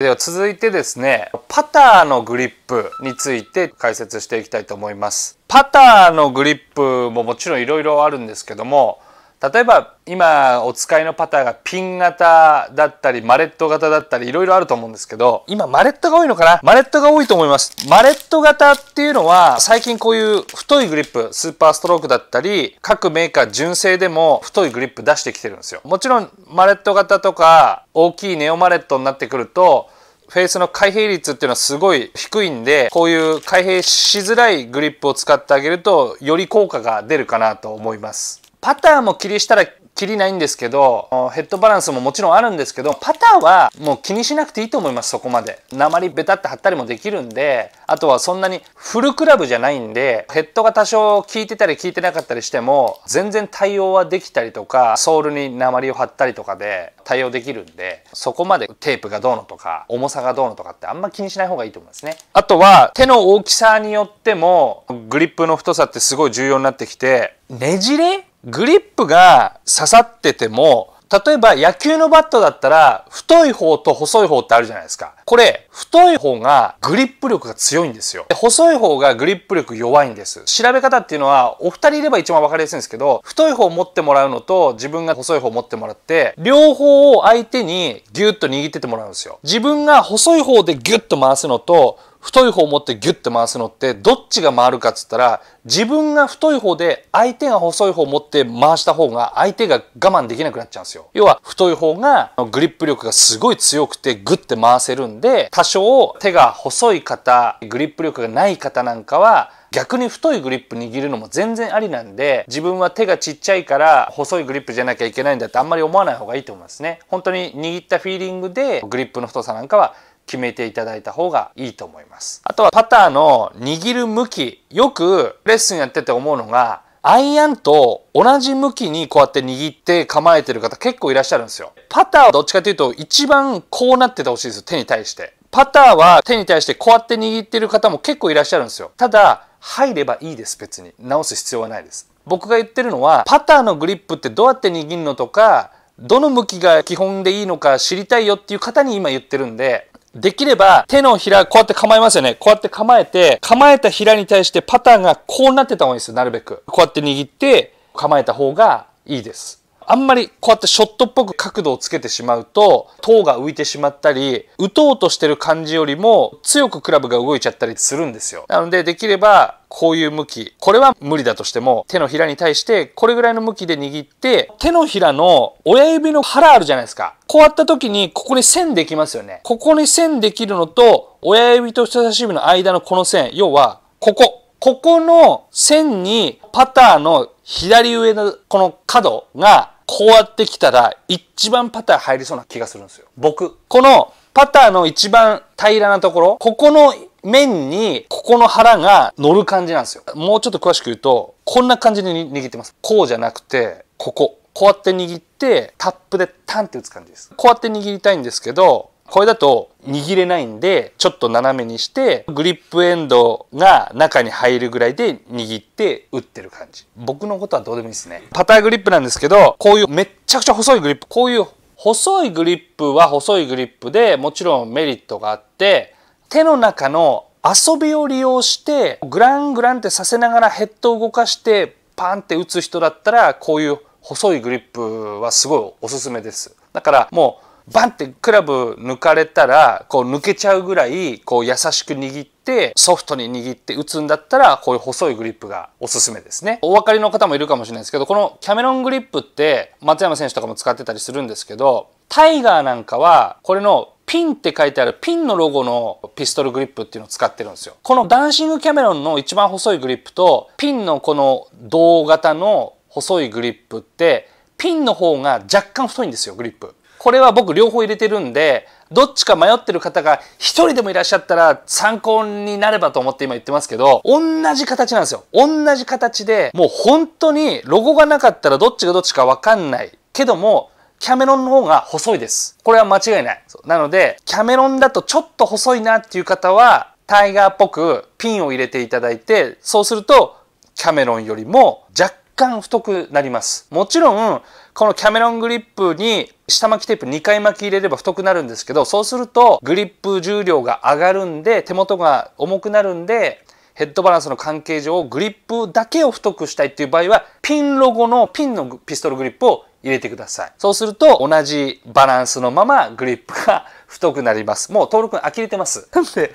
では続いてですね、パターのグリップについて解説していきたいと思います。パターのグリップももちろんいろいろあるんですけども、例えば今お使いのパターがピン型だったりマレット型だったりいろいろあると思うんですけど今マレットが多いのかなマレットが多いと思いますマレット型っていうのは最近こういう太いグリップスーパーストロークだったり各メーカー純正でも太いグリップ出してきてるんですよもちろんマレット型とか大きいネオマレットになってくるとフェイスの開閉率っていうのはすごい低いんでこういう開閉しづらいグリップを使ってあげるとより効果が出るかなと思いますパターも気にしたらきりないんですけどヘッドバランスももちろんあるんですけどパターはもう気にしなくていいと思いますそこまで鉛ベタって貼ったりもできるんであとはそんなにフルクラブじゃないんでヘッドが多少効いてたり効いてなかったりしても全然対応はできたりとかソールに鉛を貼ったりとかで対応できるんでそこまでテープがどうのとか重さがどうのとかってあんま気にしない方がいいと思いますねあとは手の大きさによってもグリップの太さってすごい重要になってきてねじれグリップが刺さってても例えば野球のバットだったら太い方と細い方ってあるじゃないですか。これ太い方がグリップ力が強いんですよ。細い方がグリップ力弱いんです。調べ方っていうのはお二人いれば一番分かりやすいんですけど太い方を持ってもらうのと自分が細い方を持ってもらって両方を相手にギュッと握っててもらうんですよ。自分が細い方でギュッと回すのと太い方を持ってギュッて回すのってどっちが回るかっつったら自分が太い方で相手が細い方を持って回した方が相手が我慢できなくなっちゃうんですよ要は太い方がグリップ力がすごい強くてグッて回せるんで多少手が細い方グリップ力がない方なんかは逆に太いグリップ握るのも全然ありなんで自分は手がちっちゃいから細いグリップじゃなきゃいけないんだってあんまり思わない方がいいと思いますね本当に握ったフィーリングでグリップの太さなんかは決めていただいた方がいいと思います。あとはパターの握る向き。よくレッスンやってて思うのが、アイアンと同じ向きにこうやって握って構えてる方結構いらっしゃるんですよ。パターはどっちかというと一番こうなっててほしいですよ。手に対して。パターは手に対してこうやって握ってる方も結構いらっしゃるんですよ。ただ、入ればいいです別に。直す必要はないです。僕が言ってるのは、パターのグリップってどうやって握るのとか、どの向きが基本でいいのか知りたいよっていう方に今言ってるんで、できれば手のひらこうやって構えますよね。こうやって構えて、構えたひらに対してパターンがこうなってた方がいいです。なるべく。こうやって握って構えた方がいいです。あんまりこうやってショットっぽく角度をつけてしまうと、塔が浮いてしまったり、打とうとしてる感じよりも強くクラブが動いちゃったりするんですよ。なので、できれば、こういう向き。これは無理だとしても、手のひらに対して、これぐらいの向きで握って、手のひらの親指の腹あるじゃないですか。こうやった時に、ここに線できますよね。ここに線できるのと、親指と人差し指の間のこの線、要は、ここ。ここの線に、パターの左上のこの角がこうやってきたら一番パター入りそうな気がするんですよ。僕。このパターの一番平らなところ、ここの面にここの腹が乗る感じなんですよ。もうちょっと詳しく言うと、こんな感じで握ってます。こうじゃなくて、ここ。こうやって握って、タップでタンって打つ感じです。こうやって握りたいんですけど、これだと握れないんでちょっと斜めにしてグリップエンドが中に入るぐらいで握って打ってる感じ僕のことはどうでもいいですねパターグリップなんですけどこういうめっちゃくちゃ細いグリップこういう細いグリップは細いグリップでもちろんメリットがあって手の中の遊びを利用してグラングランってさせながらヘッドを動かしてパンって打つ人だったらこういう細いグリップはすごいおすすめですだからもうバンってクラブ抜かれたら、こう抜けちゃうぐらい、こう優しく握って、ソフトに握って打つんだったら、こういう細いグリップがおすすめですね。お分かりの方もいるかもしれないですけど、このキャメロングリップって松山選手とかも使ってたりするんですけど、タイガーなんかは、これのピンって書いてあるピンのロゴのピストルグリップっていうのを使ってるんですよ。このダンシングキャメロンの一番細いグリップと、ピンのこの銅型の細いグリップって、ピンの方が若干太いんですよ、グリップ。これは僕両方入れてるんでどっちか迷ってる方が一人でもいらっしゃったら参考になればと思って今言ってますけど同じ形なんですよ同じ形でもう本当にロゴがなかったらどっちがどっちかわかんないけどもキャメロンの方が細いです。これは間違いない。なので、キャメロンだとちょっと細いなっていう方は、タイガーっぽくピンを入れていただいて、そうすると、キャメロンよりも若干太くなります。もちろん、このキャメロングリップに下巻きテープ2回巻き入れれば太くなるんですけど、そうするとグリップ重量が上がるんで、手元が重くなるんで、ヘッドバランスの関係上、グリップだけを太くしたいっていう場合は、ピンロゴのピンのピストルグリップを入れてください。そうすると同じバランスのままグリップが太くなります。もう登録君呆れてます。なんで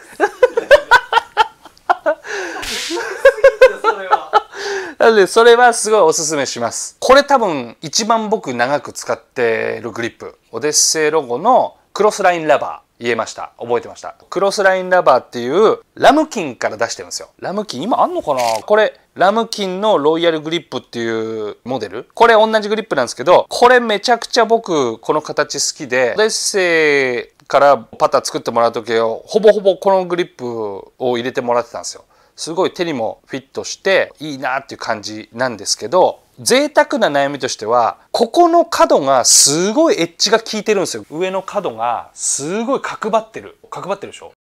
なので、それはすごいおすすめします。これ多分、一番僕長く使ってるグリップ。オデッセイロゴのクロスラインラバー。言えました。覚えてました。クロスラインラバーっていうラムキンから出してるんですよ。ラムキン今あんのかなこれ、ラムキンのロイヤルグリップっていうモデル。これ同じグリップなんですけど、これめちゃくちゃ僕この形好きで、デッセイからパター作ってもらう時をほぼほぼこのグリップを入れてもらってたんですよ。すごい手にもフィットしていいなっていう感じなんですけど贅沢な悩みとしてはここの角がすごいエッジが効いてるんですよ上の角がすごい角張ってる角張ってるでしょ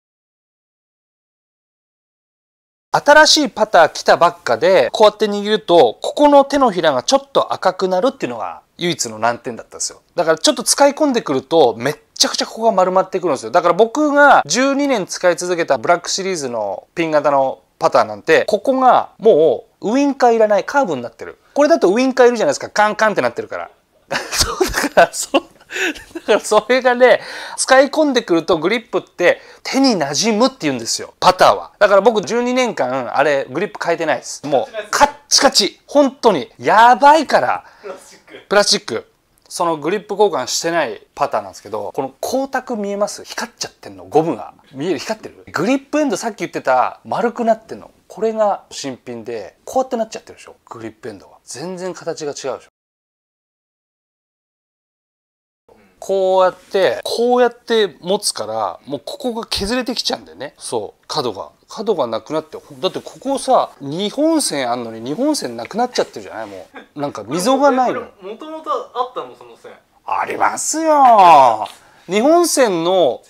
新しいパター来たばっかでこうやって握るとここの手のひらがちょっと赤くなるっていうのが唯一の難点だったんですよだからちょっと使い込んでくるとめっちゃくちゃここが丸まってくるんですよだから僕が12年使い続けたブラックシリーズのピン型のパターンなんてここがもうウインカーいらないカーブになってるこれだとウインカーいるじゃないですかカンカンってなってるから そうだからそうだからそれがね使い込んでくるとグリップって手になじむって言うんですよパターはだから僕12年間あれグリップ変えてないですもうカッチカチ本当にやばいからプラスチックそのグリップ交換してないパターンなんですけど、この光沢見えます光っちゃってんのゴムが。見える光ってるグリップエンドさっき言ってた丸くなってんの。これが新品で、こうやってなっちゃってるでしょグリップエンドが。全然形が違うでしょこうやってこうやって持つからもうここが削れてきちゃうんだよねそう角が角がなくなってだってここさ日本線あんのに日本線なくなっちゃってるじゃないもうなんか溝がないのもともとあったのその線ありますよ日本線の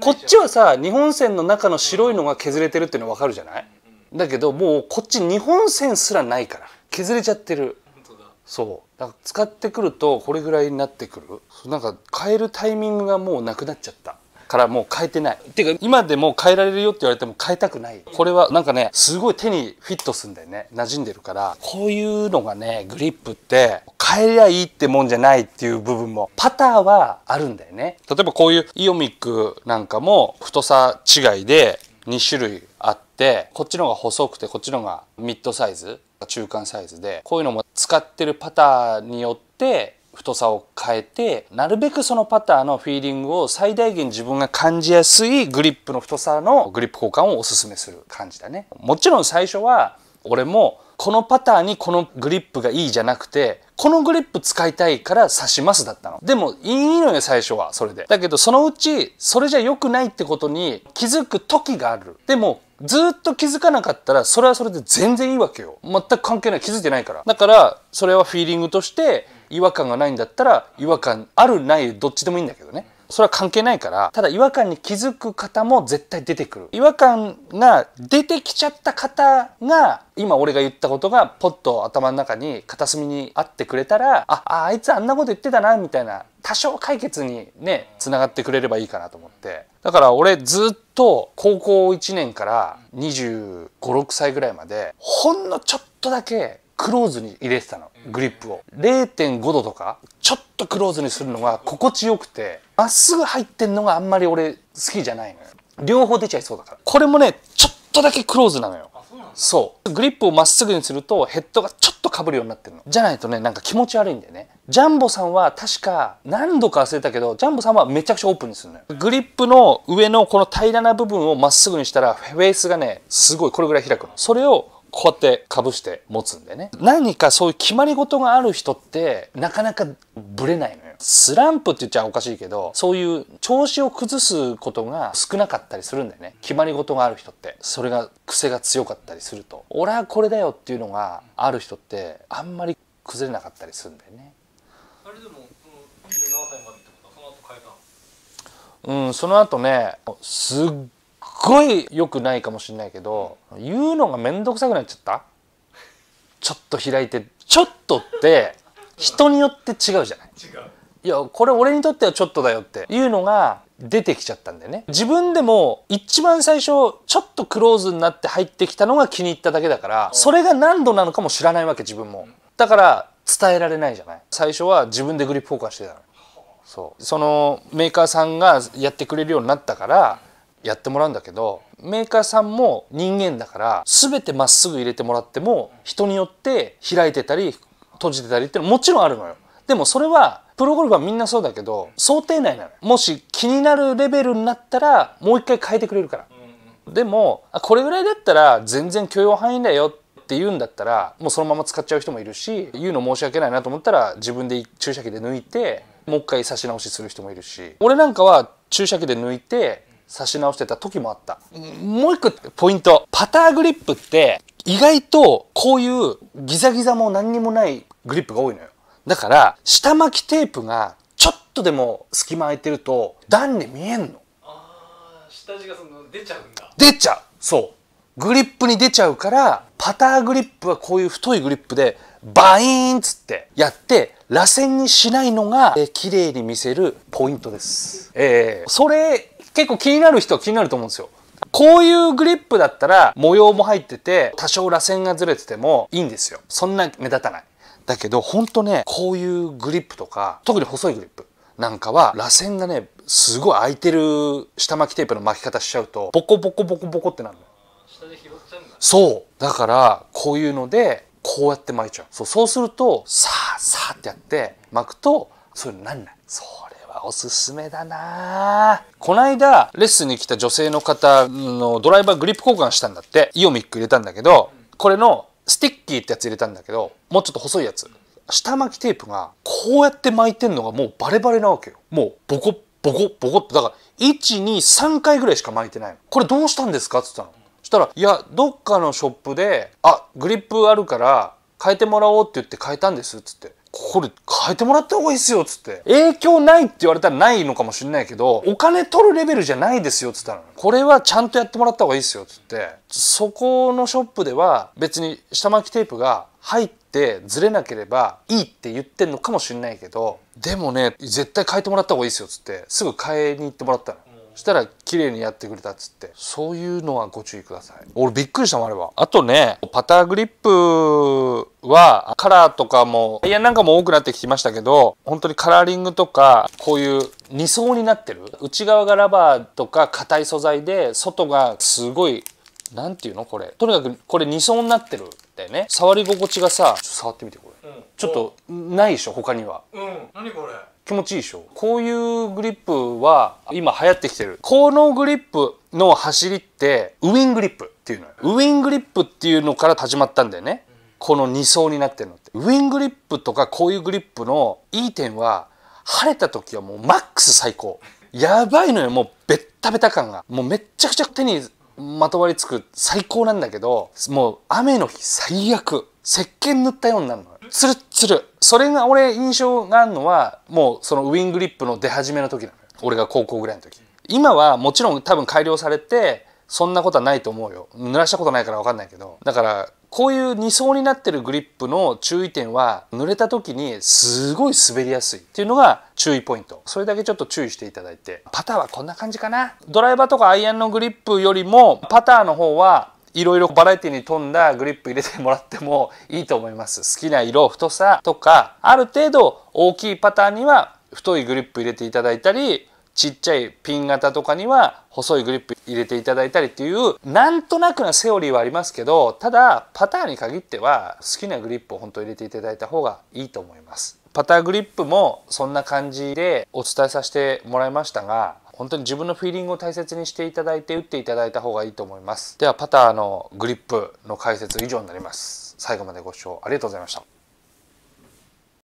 こっちはさ日本線の中の白いのが削れてるっていうの分かるじゃない、だけどもうこっち日本線すらないから削れちゃってるそうだから使ってくるとこれぐらいになってくるなんか変えるタイミングがもうなくなっちゃったからもう変えてないていうか今でも変えられるよって言われても変えたくないこれはなんかねすごい手にフィットするんだよね馴染んでるからこういうのがねグリップって変えりゃいいってもんじゃないっていう部分もパターはあるんだよね例えばこういうイオミックなんかも太さ違いで2種類あってこっちの方が細くてこっちの方がミッドサイズ中間サイズでこういうのも使ってるパターによって太さを変えてなるべくそのパターのフィーリングを最大限自分が感じやすいグリップの太さのグリップ交換をおすすめする感じだねもちろん最初は俺もこのパターにこのグリップがいいじゃなくてこのグリップ使いたいから刺しますだったのでもいいのよ最初はそれでだけどそのうちそれじゃ良くないってことに気づく時があるでもずっと気づかなかったらそれはそれで全然いいわけよ全く関係ない気づいてないからだからそれはフィーリングとして違和感がないんだったら違和感あるないどっちでもいいんだけどねそれは関係ないからただ違和感に気づく方も絶対出てくる違和感が出てきちゃった方が今俺が言ったことがポッと頭の中に片隅にあってくれたらああいつあんなこと言ってたなみたいな多少解決にねつながってくれればいいかなと思ってだから俺ずっと高校1年から2 5 6歳ぐらいまでほんのちょっとだけクローズに入れてたのグリップを0.5度とかちょっとクローズにするのが心地よくてまっすぐ入ってんのがあんまり俺好きじゃないのよ両方出ちゃいそうだからこれもねちょっとだけクローズなのよそうグリップをまっすぐにするとヘッドがちょっとかぶるようになってるのじゃないとねなんか気持ち悪いんだよねジャンボさんは確か何度か忘れたけどジャンボさんはめちゃくちゃオープンにするのよグリップの上のこの平らな部分をまっすぐにしたらフェースがねすごいこれぐらい開くのそれをこうやってかぶして持つんでね何かそういう決まり事がある人ってなかなかブレないのよスランプって言っちゃおかしいけどそういう調子を崩すことが少なかったりするんだよね決まり事がある人ってそれが癖が強かったりすると俺はこれだよっていうのがある人ってあんまり崩れなかったりするんだよねあれでも27歳までってことはその後変えたうんその後ねすっごい良くないかもしれないけど言うのが面倒くさくなっちゃったちょっと開いてちょっとって人によって違うじゃない違ういやこれ俺にとってはちょっとだよっていうのが出てきちゃったんだよね自分でも一番最初ちょっとクローズになって入ってきたのが気に入っただけだからそれが何度なのかも知らないわけ自分もだから伝えられないじゃない最初は自分でグリップ交換してたのそうそのメーカーさんがやってくれるようになったからやってもらうんだけどメーカーさんも人間だから全てまっすぐ入れてもらっても人によって開いてたり閉じてたりってのもちろんあるのよ。でもそれはプロゴルファーみんなそうだけど想定内なのもし気になるレベルになったらもう一回変えてくれるから、でもこれぐらいだったら全然許容範囲だよって言うんだったらもうそのまま使っちゃう人もいるし言うの申し訳ないなと思ったら自分で注射器で抜いてもう一回差し直しする人もいるし俺なんかは注射器で抜いて差し直してた時もあった。もう一個ポイント。パターグリップって意外とこういうギザギザも何にもないグリップが多いのよ。だから下巻きテープがちょっとでも隙間空いてると段に見えんの。ああ、下地がその出ちゃうんだ。出ちゃうそう。グリップに出ちゃうからパターグリップはこういう太いグリップでバイーンっつってやって螺旋にしないのが、えー、綺麗に見せるポイントです。えー、それ結構気になる人は気になると思うんですよ。こういうグリップだったら模様も入ってて多少螺旋がずれててもいいんですよ。そんな目立たない。だけどほんとねこういうグリップとか特に細いグリップなんかは螺旋がねすごい空いてる下巻きテープの巻き方しちゃうとボコボコボコボコってなるの。下で拾っちゃうんだ。そうだからこういうのでこうやって巻いちゃう。そうそうするとさあさあってやって巻くとそういうのなんない。そうおすすめだなこないだレッスンに来た女性の方のドライバーグリップ交換したんだってイオミック入れたんだけどこれのスティッキーってやつ入れたんだけどもうちょっと細いやつ下巻きテープがこうやって巻いてんのがもうバレバレなわけよもうボコボコボコってだから123回ぐらいしか巻いてないこれどうしたんですかっつったのそしたら「いやどっかのショップであグリップあるから変えてもらおう」って言って変えたんですっつってこれ変えてもらった方がいいっすよっつって影響ないって言われたらないのかもしれないけどお金取るレベルじゃないですよっつったらこれはちゃんとやってもらった方がいいっすよっつってそこのショップでは別に下巻きテープが入ってずれなければいいって言ってんのかもしれないけどでもね絶対変えてもらった方がいいっすよっつってすぐ変えに行ってもらったの。したら綺麗にやってくれたっつってそういうのはご注意ください俺びっくりしたもんあれはあとねパターグリップはカラーとかもいやなんかも多くなってきましたけど本当にカラーリングとかこういう2層になってる内側がラバーとか硬い素材で外がすごい何ていうのこれとにかくこれ2層になってるんだよね触り心地がさ触ってみてこれ、うん、ちょっとないでしょ他にはうん何これ気持ちいいでしょこういうグリップは今流行ってきてるこのグリップの走りってウィングリップっていうのよウィングリップっていうのから始まったんだよねこの2層になってるのってウィングリップとかこういうグリップのいい点は晴れた時はもうマックス最高やばいのよもうベッタベタ感がもうめっちゃくちゃ手にまとわりつく最高なんだけどもう雨の日最悪石鹸塗ったようになるのよツルツルそれが俺印象があるのはもうそのウィングリップの出始めの時なのよ俺が高校ぐらいの時今はもちろん多分改良されてそんなことはないと思うよ濡らしたことないから分かんないけどだからこういう2層になってるグリップの注意点は濡れた時にすごい滑りやすいっていうのが注意ポイントそれだけちょっと注意していただいてパターはこんな感じかなドライバーとかアイアンのグリップよりもパターの方はいろいろバラエティに富んだグリップ入れてもらっても いいと思います好きな色太さとかある程度大きいパターンには太いグリップ入れていただいたりちっちゃいピン型とかには細いグリップ入れていただいたりっていうなんとなくなセオリーはありますけどただパターに限っては好きなグリップを本当入れていただいた方がいいと思いますパターグリップもそんな感じでお伝えさせてもらいましたが本当に自分のフィーリングを大切にしていただいて打っていただいた方がいいと思いますではパターのグリップの解説以上になります最後までご視聴ありがとうございました